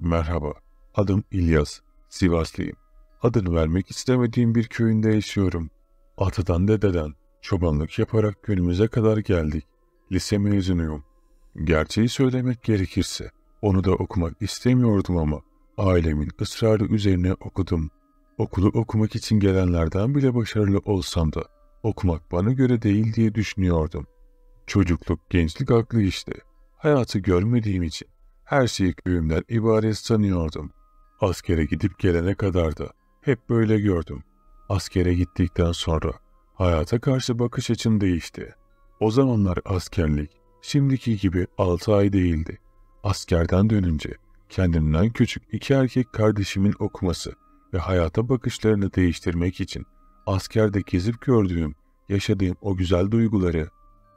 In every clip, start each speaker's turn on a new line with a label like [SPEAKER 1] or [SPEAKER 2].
[SPEAKER 1] Merhaba, adım İlyas, Sivaslıyım. Adını vermek istemediğim bir köyünde yaşıyorum. Atadan dededen, çobanlık yaparak günümüze kadar geldik. Lise mezunuyum. Gerçeği söylemek gerekirse, onu da okumak istemiyordum ama ailemin ısrarı üzerine okudum. Okulu okumak için gelenlerden bile başarılı olsam da okumak bana göre değil diye düşünüyordum. Çocukluk, gençlik aklı işte. Hayatı görmediğim için her şeyi büyümden ibaret sanıyordum. Askere gidip gelene kadar da hep böyle gördüm. Askere gittikten sonra hayata karşı bakış açım değişti. O zamanlar askerlik şimdiki gibi 6 ay değildi. Askerden dönünce kendimden küçük iki erkek kardeşimin okuması ve hayata bakışlarını değiştirmek için askerde gezip gördüğüm, yaşadığım o güzel duyguları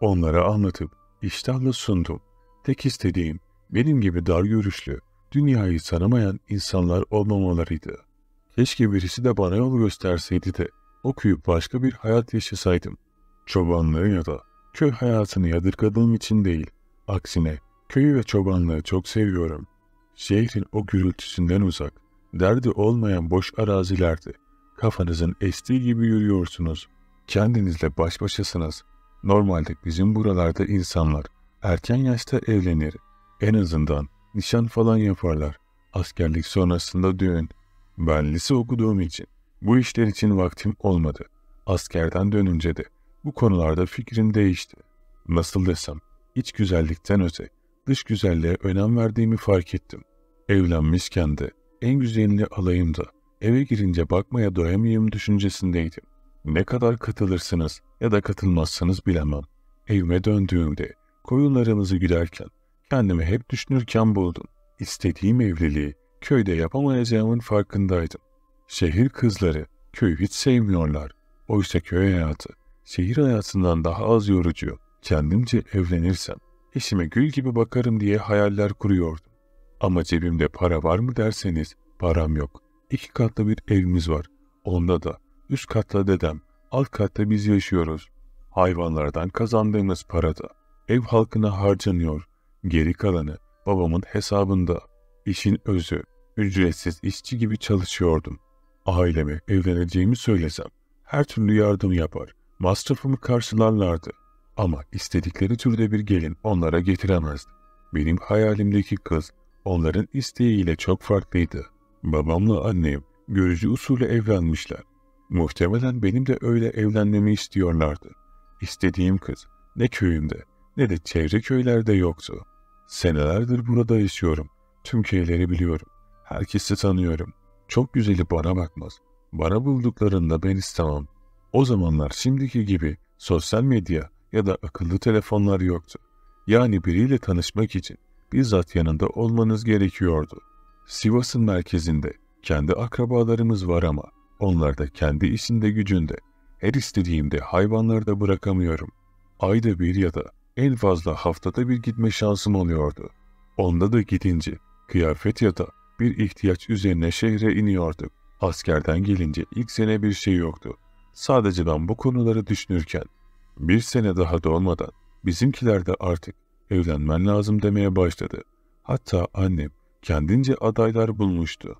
[SPEAKER 1] onlara anlatıp iştahla sundum. Tek istediğim benim gibi dar görüşlü, dünyayı tanımayan insanlar olmamalarıydı. Keşke birisi de bana yol gösterseydi de okuyup başka bir hayat yaşasaydım. Çobanlığı ya da köy hayatını yadırgadığım için değil, aksine köyü ve çobanlığı çok seviyorum. Şehrin o gürültüsünden uzak, derdi olmayan boş arazilerde kafanızın estiği gibi yürüyorsunuz. Kendinizle baş başasınız. Normalde bizim buralarda insanlar erken yaşta evlenir, en azından nişan falan yaparlar. Askerlik sonrasında düğün. Ben lise okuduğum için bu işler için vaktim olmadı. Askerden dönünce de bu konularda fikrim değişti. Nasıl desem, iç güzellikten öte dış güzelliğe önem verdiğimi fark ettim. Evlenmişken de en güzelini alayım da eve girince bakmaya doyamayayım düşüncesindeydim. Ne kadar katılırsınız ya da katılmazsınız bilemem. Evime döndüğümde koyunlarımızı güderken Kendimi hep düşünürken buldum. İstediğim evliliği köyde yapamayacağımın farkındaydım. Şehir kızları köyü hiç sevmiyorlar. Oysa köy hayatı şehir hayatından daha az yorucu. Kendimce evlenirsem eşime gül gibi bakarım diye hayaller kuruyordum. Ama cebimde para var mı derseniz param yok. İki katlı bir evimiz var. Onda da üst katta dedem, alt katta biz yaşıyoruz. Hayvanlardan kazandığımız para da ev halkına harcanıyor. Geri kalanı babamın hesabında. İşin özü, ücretsiz işçi gibi çalışıyordum. Aileme evleneceğimi söylesem her türlü yardım yapar, masrafımı karşılarlardı. Ama istedikleri türde bir gelin onlara getiremezdi. Benim hayalimdeki kız onların isteğiyle çok farklıydı. Babamla annem görücü usulü evlenmişler. Muhtemelen benim de öyle evlenmemi istiyorlardı. İstediğim kız ne köyümde ne de çevre köylerde yoktu. Senelerdir burada yaşıyorum. Tüm şeyleri biliyorum. Herkesi tanıyorum. Çok güzeli bana bakmaz. Bana bulduklarında ben istemem. O zamanlar şimdiki gibi sosyal medya ya da akıllı telefonlar yoktu. Yani biriyle tanışmak için bizzat yanında olmanız gerekiyordu. Sivas'ın merkezinde kendi akrabalarımız var ama onlar da kendi işinde gücünde. Her istediğimde hayvanları da bırakamıyorum. Ayda bir ya da en fazla haftada bir gitme şansım oluyordu. Onda da gidince kıyafet ya da bir ihtiyaç üzerine şehre iniyorduk. Askerden gelince ilk sene bir şey yoktu. Sadece ben bu konuları düşünürken bir sene daha dolmadan bizimkiler de artık evlenmen lazım demeye başladı. Hatta annem kendince adaylar bulmuştu.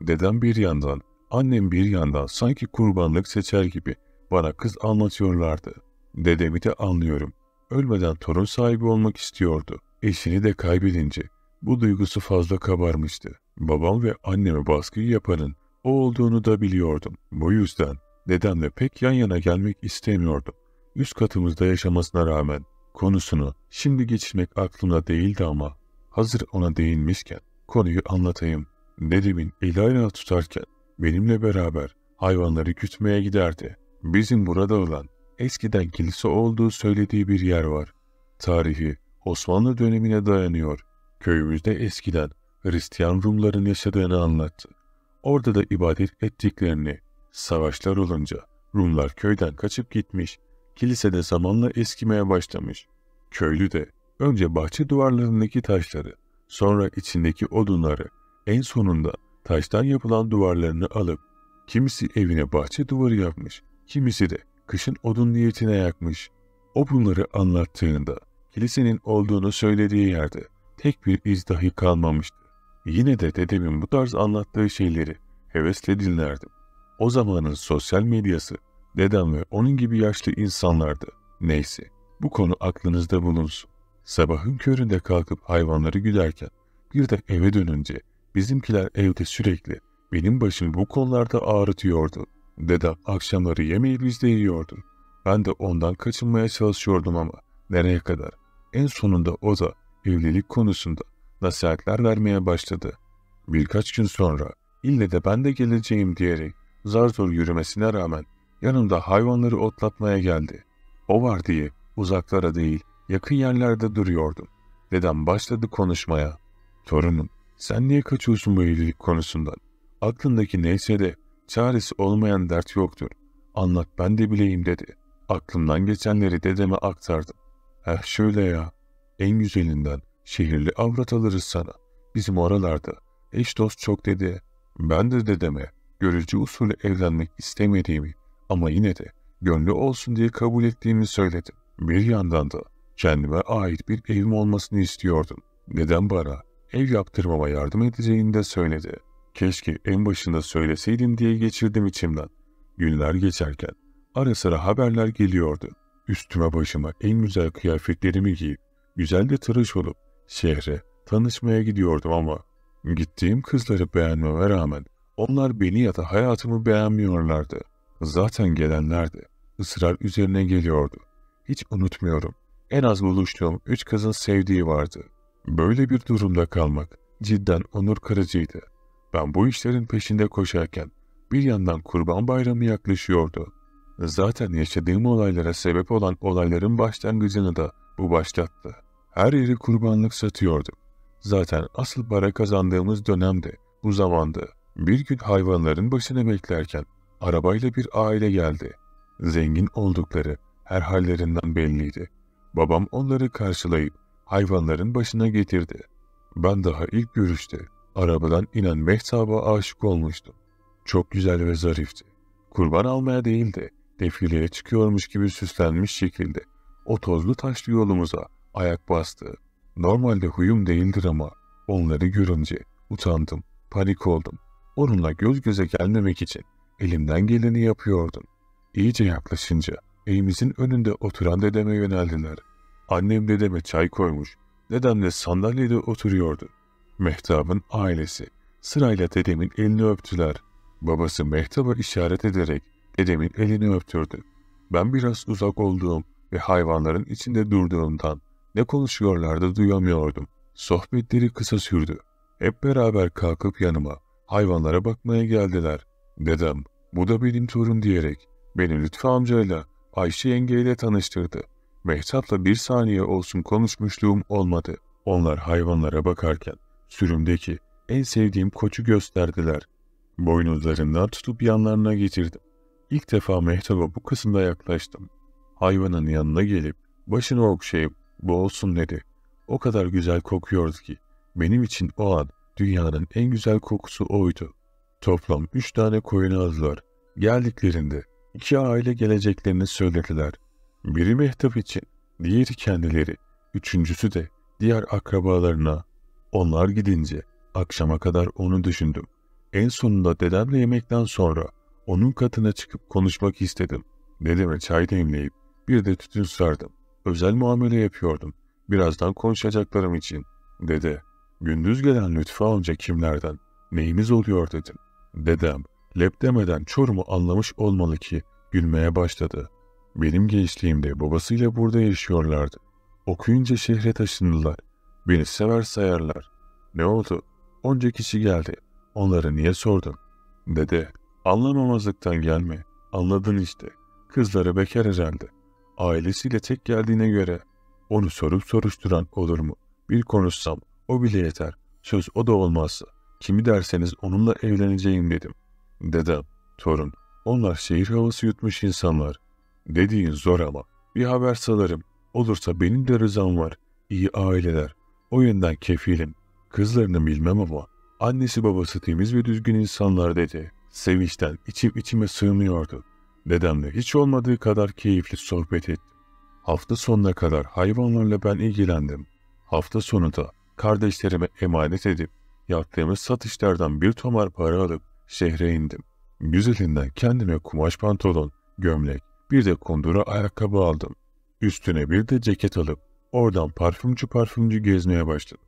[SPEAKER 1] Dedem bir yandan, annem bir yandan sanki kurbanlık seçer gibi bana kız anlatıyorlardı. Dedemi de anlıyorum. Ölmeden torun sahibi olmak istiyordu. Eşini de kaybedince bu duygusu fazla kabarmıştı. Babam ve anneme baskıyı yapanın o olduğunu da biliyordum. Bu yüzden dedemle pek yan yana gelmek istemiyordum. Üst katımızda yaşamasına rağmen konusunu şimdi geçirmek aklımda değildi ama hazır ona değinmişken konuyu anlatayım. Dedemin eli ayağı tutarken benimle beraber hayvanları kütmeye giderdi. Bizim burada olan eskiden kilise olduğu söylediği bir yer var. Tarihi Osmanlı dönemine dayanıyor. Köyümüzde eskiden Hristiyan Rumların yaşadığını anlattı. Orada da ibadet ettiklerini, savaşlar olunca Rumlar köyden kaçıp gitmiş, kilisede zamanla eskimeye başlamış. Köylü de önce bahçe duvarlarındaki taşları, sonra içindeki odunları, en sonunda taştan yapılan duvarlarını alıp kimisi evine bahçe duvarı yapmış, kimisi de kışın odun niyetine yakmış. O bunları anlattığında kilisenin olduğunu söylediği yerde tek bir iz dahi kalmamıştı. Yine de dedemin bu tarz anlattığı şeyleri hevesle dinlerdim. O zamanın sosyal medyası dedem ve onun gibi yaşlı insanlardı. Neyse bu konu aklınızda bulunsun. Sabahın köründe kalkıp hayvanları güderken bir de eve dönünce bizimkiler evde sürekli benim başım bu konularda ağrıtıyordu. Dede akşamları yemeği bizde yiyordu. Ben de ondan kaçınmaya çalışıyordum ama nereye kadar? En sonunda o da evlilik konusunda nasihatler vermeye başladı. Birkaç gün sonra ille de ben de geleceğim diyerek zar zor yürümesine rağmen yanımda hayvanları otlatmaya geldi. O var diye uzaklara değil yakın yerlerde duruyordum. Dedem başladı konuşmaya. Torunum sen niye kaçıyorsun bu evlilik konusundan? Aklındaki neyse de Çaresi olmayan dert yoktur. Anlat ben de bileyim dedi. Aklımdan geçenleri dedeme aktardım. Eh şöyle ya. En güzelinden şehirli avrat alırız sana. Bizim oralarda. Eş dost çok dedi. Ben de dedeme görücü usulü evlenmek istemediğimi ama yine de gönlü olsun diye kabul ettiğimi söyledim. Bir yandan da kendime ait bir evim olmasını istiyordum. Neden bana ev yaptırmama yardım edeceğini de söyledi.'' Keşke en başında söyleseydin diye geçirdim içimden. Günler geçerken ara sıra haberler geliyordu. Üstüme başıma en güzel kıyafetlerimi giyip, güzel de tıraş olup şehre tanışmaya gidiyordum ama gittiğim kızları beğenmeme rağmen onlar beni ya da hayatımı beğenmiyorlardı. Zaten gelenler de ısrar üzerine geliyordu. Hiç unutmuyorum. En az buluştuğum üç kızın sevdiği vardı. Böyle bir durumda kalmak cidden onur kırıcıydı. Ben bu işlerin peşinde koşarken bir yandan kurban bayramı yaklaşıyordu. Zaten yaşadığım olaylara sebep olan olayların başlangıcını da bu başlattı. Her yeri kurbanlık satıyorduk. Zaten asıl para kazandığımız dönemde, bu zamandı. Bir gün hayvanların başını beklerken arabayla bir aile geldi. Zengin oldukları her hallerinden belliydi. Babam onları karşılayıp hayvanların başına getirdi. Ben daha ilk görüşte Arabadan inen mehtaba aşık olmuştu. Çok güzel ve zarifti. Kurban almaya değil de defileye çıkıyormuş gibi süslenmiş şekilde o tozlu taşlı yolumuza ayak bastı. Normalde huyum değildir ama onları görünce utandım, panik oldum. Onunla göz göze gelmemek için elimden geleni yapıyordum. İyice yaklaşınca evimizin önünde oturan dedeme yöneldiler. Annem dedeme çay koymuş, dedem de sandalyede oturuyordu. Mehtap'ın ailesi sırayla dedemin elini öptüler. Babası Mehtap'a işaret ederek dedemin elini öptürdü. Ben biraz uzak olduğum ve hayvanların içinde durduğumdan ne konuşuyorlardı duyamıyordum. Sohbetleri kısa sürdü. Hep beraber kalkıp yanıma hayvanlara bakmaya geldiler. Dedem, bu da benim torun diyerek beni Lütfü amcayla Ayşe yengeyle tanıştırdı. Mehtap'la bir saniye olsun konuşmuşluğum olmadı. Onlar hayvanlara bakarken Sürümdeki en sevdiğim koçu gösterdiler. Boynuzlarından tutup yanlarına getirdim. İlk defa mehtaba bu kısımda yaklaştım. Hayvanın yanına gelip başını okşayıp bu olsun dedi. O kadar güzel kokuyordu ki benim için o an dünyanın en güzel kokusu oydu. Toplam üç tane koyun aldılar. Geldiklerinde iki aile geleceklerini söylediler. Biri mehtap için, diğeri kendileri, üçüncüsü de diğer akrabalarına onlar gidince akşama kadar onu düşündüm. En sonunda dedemle yemekten sonra onun katına çıkıp konuşmak istedim. Dedeme çay demleyip bir de tütün sardım. Özel muamele yapıyordum. Birazdan konuşacaklarım için. Dede, gündüz gelen Lütfü amca kimlerden? Neyimiz oluyor dedim. Dedem, lep demeden Çorum'u anlamış olmalı ki gülmeye başladı. Benim gençliğimde babasıyla burada yaşıyorlardı. Okuyunca şehre taşındılar. Beni sever sayarlar. Ne oldu? Onca kişi geldi. Onları niye sordun? Dede, anlamamazlıktan gelme. Anladın işte. Kızları bekar herhalde. Ailesiyle tek geldiğine göre onu sorup soruşturan olur mu? Bir konuşsam o bile yeter. Söz o da olmazsa. Kimi derseniz onunla evleneceğim dedim. Dedem, torun, onlar şehir havası yutmuş insanlar. Dediğin zor ama. Bir haber salarım. Olursa benim de rızam var. İyi aileler, o yönden kefilim. Kızlarını bilmem ama annesi babası temiz ve düzgün insanlar dedi. Sevinçten içim içime sığmıyordu. Dedemle hiç olmadığı kadar keyifli sohbet ettim. Hafta sonuna kadar hayvanlarla ben ilgilendim. Hafta sonu da kardeşlerime emanet edip yaptığımız satışlardan bir tomar para alıp şehre indim. Güzelinden kendime kumaş pantolon, gömlek, bir de kundura ayakkabı aldım. Üstüne bir de ceket alıp Oradan parfümcü parfümcü gezmeye başladım.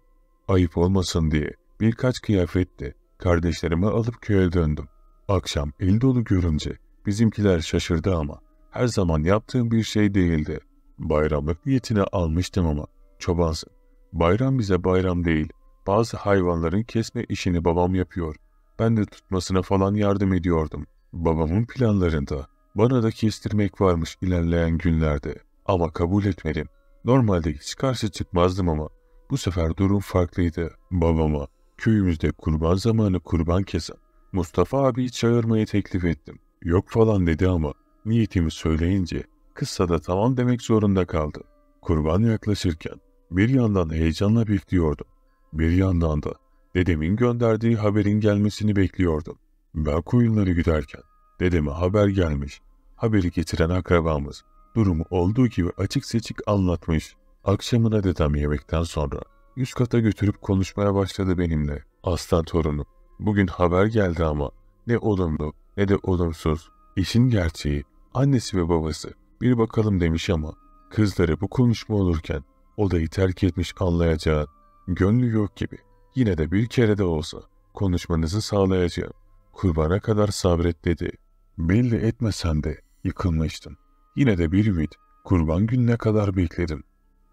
[SPEAKER 1] Ayıp olmasın diye birkaç kıyafet de kardeşlerime alıp köye döndüm. Akşam el dolu görünce bizimkiler şaşırdı ama her zaman yaptığım bir şey değildi. Bayramlık niyetine almıştım ama çobansın. Bayram bize bayram değil. Bazı hayvanların kesme işini babam yapıyor. Ben de tutmasına falan yardım ediyordum. Babamın planlarında bana da kestirmek varmış ilerleyen günlerde. Ama kabul etmedim. Normalde hiç karşı çıkmazdım ama bu sefer durum farklıydı. Babama köyümüzde kurban zamanı kurban kesen Mustafa abiyi çağırmayı teklif ettim. Yok falan dedi ama niyetimi söyleyince kısa da tamam demek zorunda kaldı. Kurban yaklaşırken bir yandan heyecanla bekliyordum. Bir yandan da dedemin gönderdiği haberin gelmesini bekliyordum. Ben koyunları güderken dedeme haber gelmiş. Haberi getiren akrabamız Durumu olduğu gibi açık seçik anlatmış. Akşamına dedem yemekten sonra üst kata götürüp konuşmaya başladı benimle. Aslan torunu. Bugün haber geldi ama ne olumlu ne de olumsuz. İşin gerçeği annesi ve babası bir bakalım demiş ama kızları bu konuşma olurken odayı terk etmiş anlayacağı gönlü yok gibi. Yine de bir kere de olsa konuşmanızı sağlayacağım. Kurbana kadar sabret dedi. Belli etmesen de yıkılmıştım. Yine de bir ümit, kurban gününe kadar bekledim.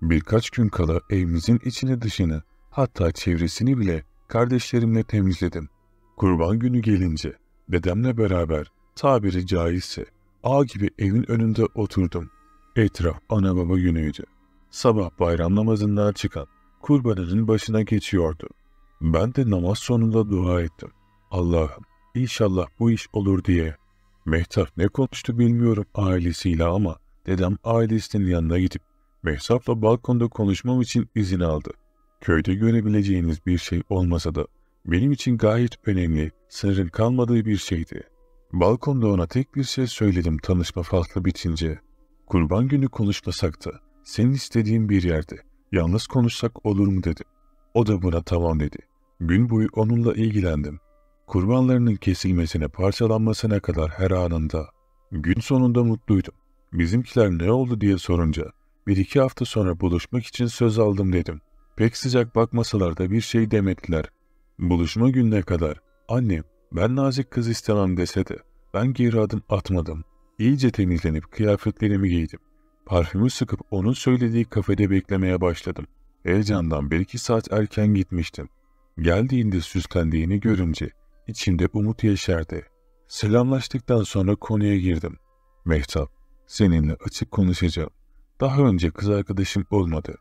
[SPEAKER 1] Birkaç gün kala evimizin içini dışını, hatta çevresini bile kardeşlerimle temizledim. Kurban günü gelince dedemle beraber tabiri caizse ağ gibi evin önünde oturdum. Etraf ana baba günüydü. Sabah bayram namazından çıkan kurbanının başına geçiyordu. Ben de namaz sonunda dua ettim. Allah'ım inşallah bu iş olur diye. Mehtap ne konuştu bilmiyorum ailesiyle ama dedem ailesinin yanına gidip Mehtap'la balkonda konuşmam için izin aldı. Köyde görebileceğiniz bir şey olmasa da benim için gayet önemli, sınırın kalmadığı bir şeydi. Balkonda ona tek bir şey söyledim tanışma farklı bitince. Kurban günü konuşmasak da senin istediğin bir yerde yalnız konuşsak olur mu dedi. O da buna tamam dedi. Gün boyu onunla ilgilendim. Kurbanlarının kesilmesine, parçalanmasına kadar her anında. Gün sonunda mutluydum. Bizimkiler ne oldu diye sorunca bir iki hafta sonra buluşmak için söz aldım dedim. Pek sıcak bakmasalar da bir şey demediler. Buluşma gününe kadar annem ben nazik kız istemem dese de ben geri adım atmadım. İyice temizlenip kıyafetlerimi giydim. Parfümü sıkıp onun söylediği kafede beklemeye başladım. Heyecandan bir iki saat erken gitmiştim. Geldiğinde süslendiğini görünce İçimde umut yeşerdi. Selamlaştıktan sonra konuya girdim. Mehtap, seninle açık konuşacağım. Daha önce kız arkadaşım olmadı.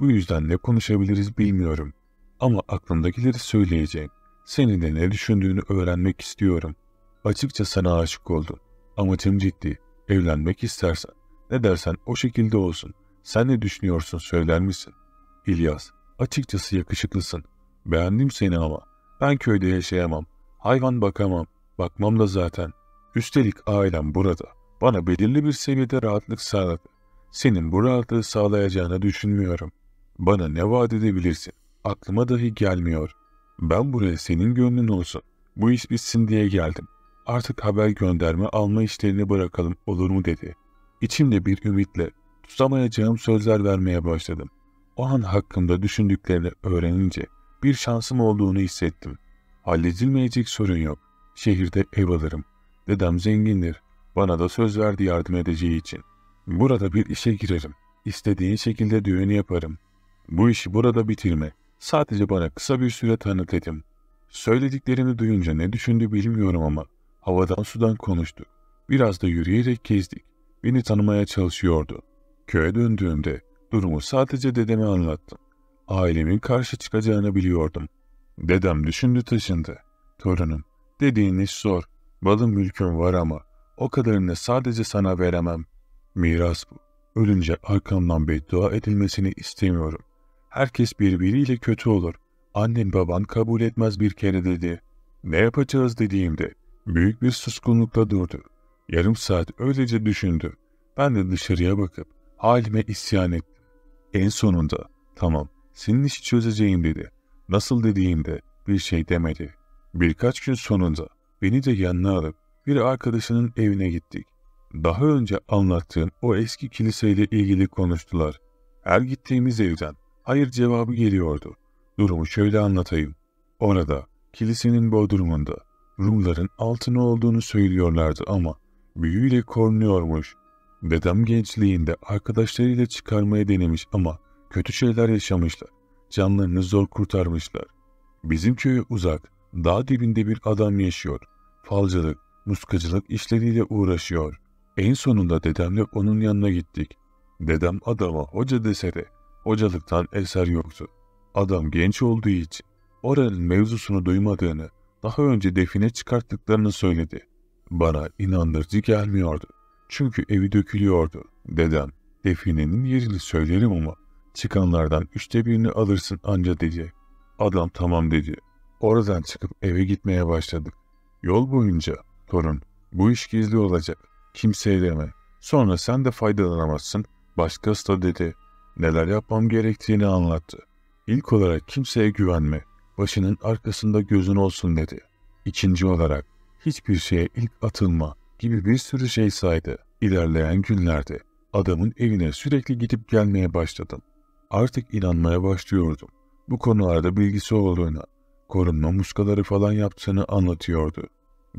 [SPEAKER 1] Bu yüzden ne konuşabiliriz bilmiyorum. Ama aklımdakileri söyleyeceğim. Senin de ne düşündüğünü öğrenmek istiyorum. Açıkça sana aşık oldum. Amacım ciddi. Evlenmek istersen. Ne dersen o şekilde olsun. Sen ne düşünüyorsun söyler misin? İlyas, açıkçası yakışıklısın. Beğendim seni ama. Ben köyde yaşayamam. Hayvan bakamam. Bakmam da zaten. Üstelik ailem burada. Bana belirli bir seviyede rahatlık sağladı. Senin bu rahatlığı sağlayacağını düşünmüyorum. Bana ne vaat edebilirsin? Aklıma dahi gelmiyor. Ben buraya senin gönlün olsun. Bu iş bitsin diye geldim. Artık haber gönderme alma işlerini bırakalım olur mu dedi. İçimde bir ümitle tutamayacağım sözler vermeye başladım. O an hakkında düşündüklerini öğrenince bir şansım olduğunu hissettim. Halledilmeyecek sorun yok. Şehirde ev alırım. Dedem zengindir. Bana da söz verdi yardım edeceği için. Burada bir işe girerim. İstediğin şekilde düğünü yaparım. Bu işi burada bitirme. Sadece bana kısa bir süre tanık edin. Söylediklerini duyunca ne düşündü bilmiyorum ama havadan sudan konuştuk. Biraz da yürüyerek gezdik. Beni tanımaya çalışıyordu. Köye döndüğümde durumu sadece dedeme anlattım. Ailemin karşı çıkacağını biliyordum. Dedem düşündü taşındı. Torunum, dediğin iş zor. Balım mülküm var ama o kadarını sadece sana veremem. Miras bu. Ölünce arkamdan beddua edilmesini istemiyorum. Herkes birbiriyle kötü olur. Annen baban kabul etmez bir kere dedi. Ne yapacağız dediğimde büyük bir suskunlukla durdu. Yarım saat öylece düşündü. Ben de dışarıya bakıp halime isyan ettim. En sonunda tamam senin işi çözeceğim dedi. Nasıl dediğimde bir şey demedi. Birkaç gün sonunda beni de yanına alıp bir arkadaşının evine gittik. Daha önce anlattığın o eski kiliseyle ilgili konuştular. Her gittiğimiz evden hayır cevabı geliyordu. Durumu şöyle anlatayım. Orada kilisenin bodrumunda Rumların altını olduğunu söylüyorlardı ama büyüyle korunuyormuş. Dedem gençliğinde arkadaşlarıyla çıkarmaya denemiş ama kötü şeyler yaşamışlar. Canlarını zor kurtarmışlar. Bizim köye uzak, dağ dibinde bir adam yaşıyor. Falcılık, muskacılık işleriyle uğraşıyor. En sonunda dedemle onun yanına gittik. Dedem adama hoca dese de hocalıktan eser yoktu. Adam genç olduğu için oranın mevzusunu duymadığını, daha önce define çıkarttıklarını söyledi. Bana inandırıcı gelmiyordu. Çünkü evi dökülüyordu. Dedem, definenin yerini söylerim ama Çıkanlardan üçte birini alırsın anca dedi. Adam tamam dedi. Oradan çıkıp eve gitmeye başladık. Yol boyunca torun bu iş gizli olacak. Kimseye deme. Sonra sen de faydalanamazsın. Başkası da dedi. Neler yapmam gerektiğini anlattı. İlk olarak kimseye güvenme. Başının arkasında gözün olsun dedi. İkinci olarak hiçbir şeye ilk atılma gibi bir sürü şey saydı. İlerleyen günlerde adamın evine sürekli gidip gelmeye başladım. Artık inanmaya başlıyordum. Bu konularda bilgisi olduğuna, korunma muskaları falan yaptığını anlatıyordu.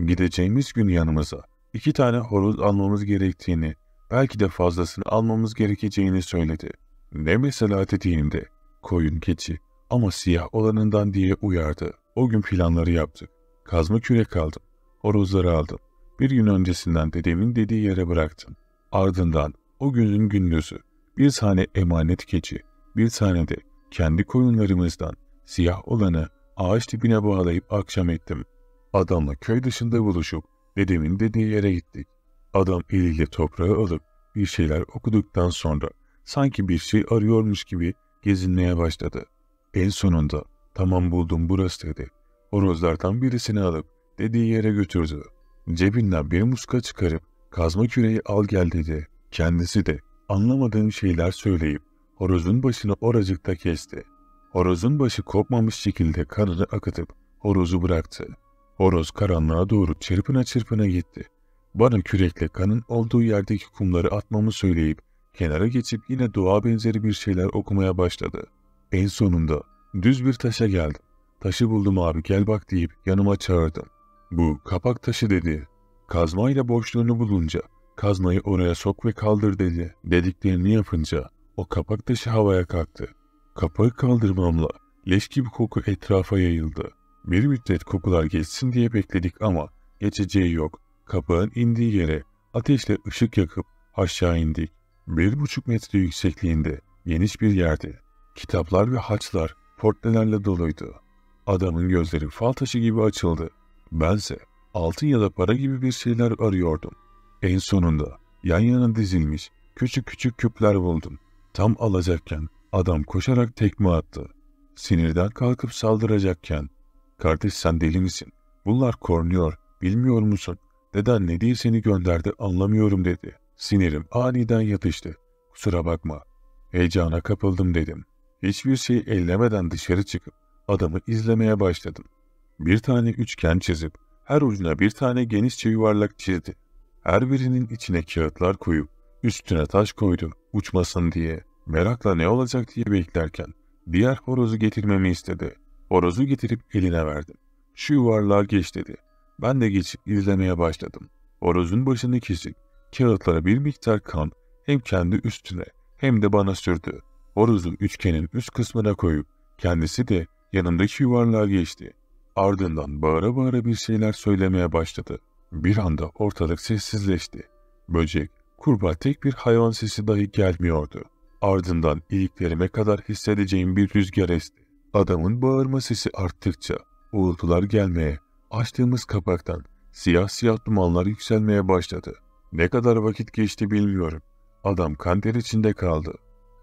[SPEAKER 1] Gideceğimiz gün yanımıza iki tane horoz almamız gerektiğini, belki de fazlasını almamız gerekeceğini söyledi. Ne mesela dediğimde, koyun keçi ama siyah olanından diye uyardı. O gün planları yaptık. Kazma kürek aldım, horozları aldım. Bir gün öncesinden dedemin dediği yere bıraktım. Ardından o günün gündüzü bir tane emanet keçi, bir sahnede kendi koyunlarımızdan siyah olanı ağaç dibine bağlayıp akşam ettim. Adamla köy dışında buluşup dedemin dediği yere gittik. Adam eliyle toprağı alıp bir şeyler okuduktan sonra sanki bir şey arıyormuş gibi gezinmeye başladı. En sonunda tamam buldum burası dedi. Horozlardan birisini alıp dediği yere götürdü. Cebinden bir muska çıkarıp kazma küreği al gel dedi. Kendisi de anlamadığım şeyler söyleyip horozun başını oracıkta kesti. Horozun başı kopmamış şekilde kanını akıtıp horozu bıraktı. Horoz karanlığa doğru çırpına çırpına gitti. Bana kürekle kanın olduğu yerdeki kumları atmamı söyleyip kenara geçip yine dua benzeri bir şeyler okumaya başladı. En sonunda düz bir taşa geldim. Taşı buldum abi gel bak deyip yanıma çağırdım. Bu kapak taşı dedi. Kazmayla boşluğunu bulunca kazmayı oraya sok ve kaldır dedi. Dediklerini yapınca o kapak taşı havaya kalktı. Kapağı kaldırmamla leş gibi koku etrafa yayıldı. Bir müddet kokular geçsin diye bekledik ama geçeceği yok. Kapağın indiği yere ateşle ışık yakıp aşağı indik. Bir buçuk metre yüksekliğinde geniş bir yerde. Kitaplar ve haçlar portnelerle doluydu. Adamın gözleri fal taşı gibi açıldı. Bense altın ya da para gibi bir şeyler arıyordum. En sonunda yan yana dizilmiş küçük küçük küpler buldum. Tam alacakken adam koşarak tekme attı. Sinirden kalkıp saldıracakken ''Kardeş sen deli misin? Bunlar kornuyor, bilmiyor musun? Neden ne diye seni gönderdi anlamıyorum.'' dedi. Sinirim aniden yatıştı. ''Kusura bakma, heyecana kapıldım.'' dedim. Hiçbir şey ellemeden dışarı çıkıp adamı izlemeye başladım. Bir tane üçgen çizip her ucuna bir tane genişçe yuvarlak çizdi. Her birinin içine kağıtlar koyup üstüne taş koydu uçmasın diye. Merakla ne olacak diye beklerken diğer horozu getirmemi istedi. Horozu getirip eline verdim. Şu yuvarlığa geç dedi. Ben de geçip izlemeye başladım. Horozun başını kesik, kağıtlara bir miktar kan hem kendi üstüne hem de bana sürdü. Horozu üçgenin üst kısmına koyup kendisi de yanındaki yuvarlığa geçti. Ardından bağıra bağıra bir şeyler söylemeye başladı. Bir anda ortalık sessizleşti. Böcek, kurbağa tek bir hayvan sesi dahi gelmiyordu.'' Ardından iliklerime kadar hissedeceğim bir rüzgar esti. Adamın bağırma sesi arttıkça uğultular gelmeye, açtığımız kapaktan siyah siyah dumanlar yükselmeye başladı. Ne kadar vakit geçti bilmiyorum. Adam kanter içinde kaldı.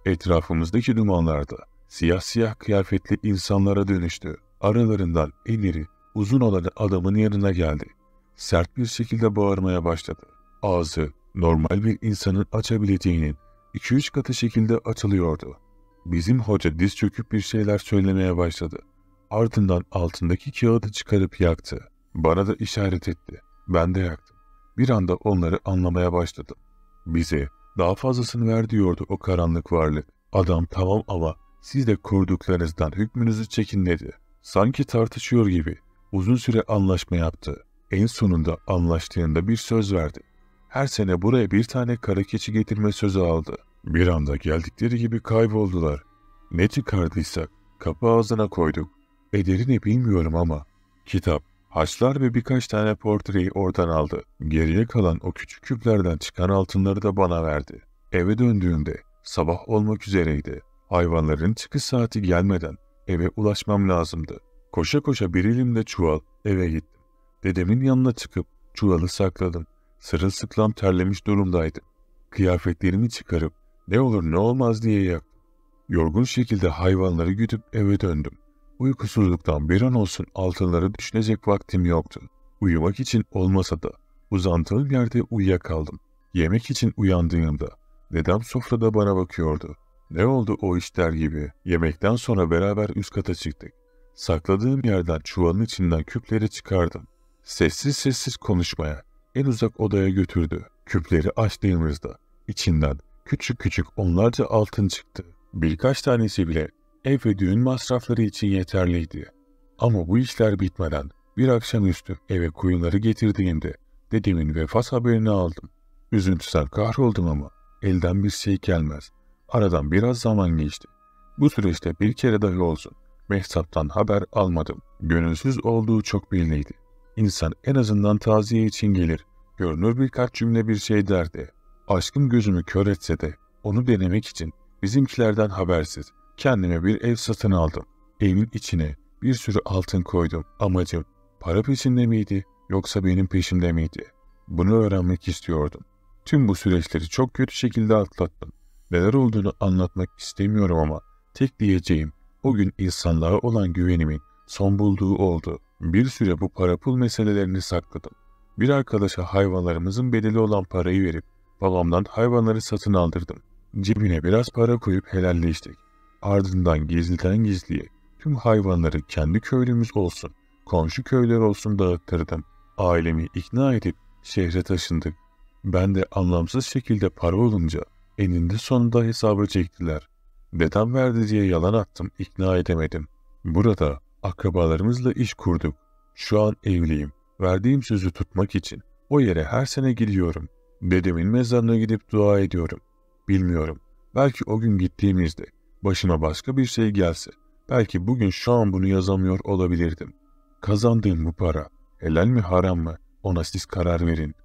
[SPEAKER 1] Etrafımızdaki dumanlarda siyah siyah kıyafetli insanlara dönüştü. Aralarından en iri, uzun olan adamın yanına geldi. Sert bir şekilde bağırmaya başladı. Ağzı normal bir insanın açabileceğinin iki üç katı şekilde açılıyordu. Bizim hoca diz çöküp bir şeyler söylemeye başladı. Ardından altındaki kağıdı çıkarıp yaktı. Bana da işaret etti. Ben de yaktım. Bir anda onları anlamaya başladım. Bize daha fazlasını ver diyordu o karanlık varlık. Adam tamam ama siz de kurduklarınızdan hükmünüzü çekin dedi. Sanki tartışıyor gibi uzun süre anlaşma yaptı. En sonunda anlaştığında bir söz verdi her sene buraya bir tane kara keçi getirme sözü aldı. Bir anda geldikleri gibi kayboldular. Ne çıkardıysak kapı ağzına koyduk. Ederini bilmiyorum ama. Kitap, haçlar ve birkaç tane portreyi oradan aldı. Geriye kalan o küçük küplerden çıkan altınları da bana verdi. Eve döndüğümde sabah olmak üzereydi. Hayvanların çıkış saati gelmeden eve ulaşmam lazımdı. Koşa koşa bir elimde çuval eve gittim. Dedemin yanına çıkıp çuvalı sakladım. Sırılsıklam terlemiş durumdaydı. Kıyafetlerimi çıkarıp ne olur ne olmaz diye yaktım. Yorgun şekilde hayvanları güdüp eve döndüm. Uykusuzluktan bir an olsun altınları düşünecek vaktim yoktu. Uyumak için olmasa da uzantığım yerde uyuyakaldım. Yemek için uyandığımda dedem sofrada bana bakıyordu. Ne oldu o işler gibi. Yemekten sonra beraber üst kata çıktık. Sakladığım yerden çuvalın içinden küpleri çıkardım. Sessiz sessiz konuşmaya, en uzak odaya götürdü. Küpleri açtığımızda içinden küçük küçük onlarca altın çıktı. Birkaç tanesi bile ev ve düğün masrafları için yeterliydi. Ama bu işler bitmeden bir akşamüstü eve koyunları getirdiğimde dedemin vefat haberini aldım. Üzüntüden kahroldum ama elden bir şey gelmez. Aradan biraz zaman geçti. Bu süreçte bir kere dahi olsun mehsaptan haber almadım. Gönülsüz olduğu çok belliydi. İnsan en azından taziye için gelir. Görünür birkaç cümle bir şey derdi. Aşkım gözümü kör etse de onu denemek için bizimkilerden habersiz kendime bir ev satın aldım. Evin içine bir sürü altın koydum. Amacım para peşinde miydi yoksa benim peşimde miydi? Bunu öğrenmek istiyordum. Tüm bu süreçleri çok kötü şekilde atlattım. Neler olduğunu anlatmak istemiyorum ama tek diyeceğim o gün insanlığa olan güvenimin son bulduğu oldu. Bir süre bu para pul meselelerini sakladım. Bir arkadaşa hayvanlarımızın bedeli olan parayı verip babamdan hayvanları satın aldırdım. Cebine biraz para koyup helalleştik. Ardından gizliden gizliye tüm hayvanları kendi köylümüz olsun, komşu köyler olsun dağıttırdım. Ailemi ikna edip şehre taşındık. Ben de anlamsız şekilde para olunca eninde sonunda hesabı çektiler. Dedem verdi diye yalan attım ikna edemedim. Burada Akrabalarımızla iş kurduk. Şu an evliyim. Verdiğim sözü tutmak için o yere her sene gidiyorum. Dedemin mezarına gidip dua ediyorum. Bilmiyorum. Belki o gün gittiğimizde başıma başka bir şey gelse belki bugün şu an bunu yazamıyor olabilirdim. Kazandığım bu para helal mi haram mı ona siz karar verin.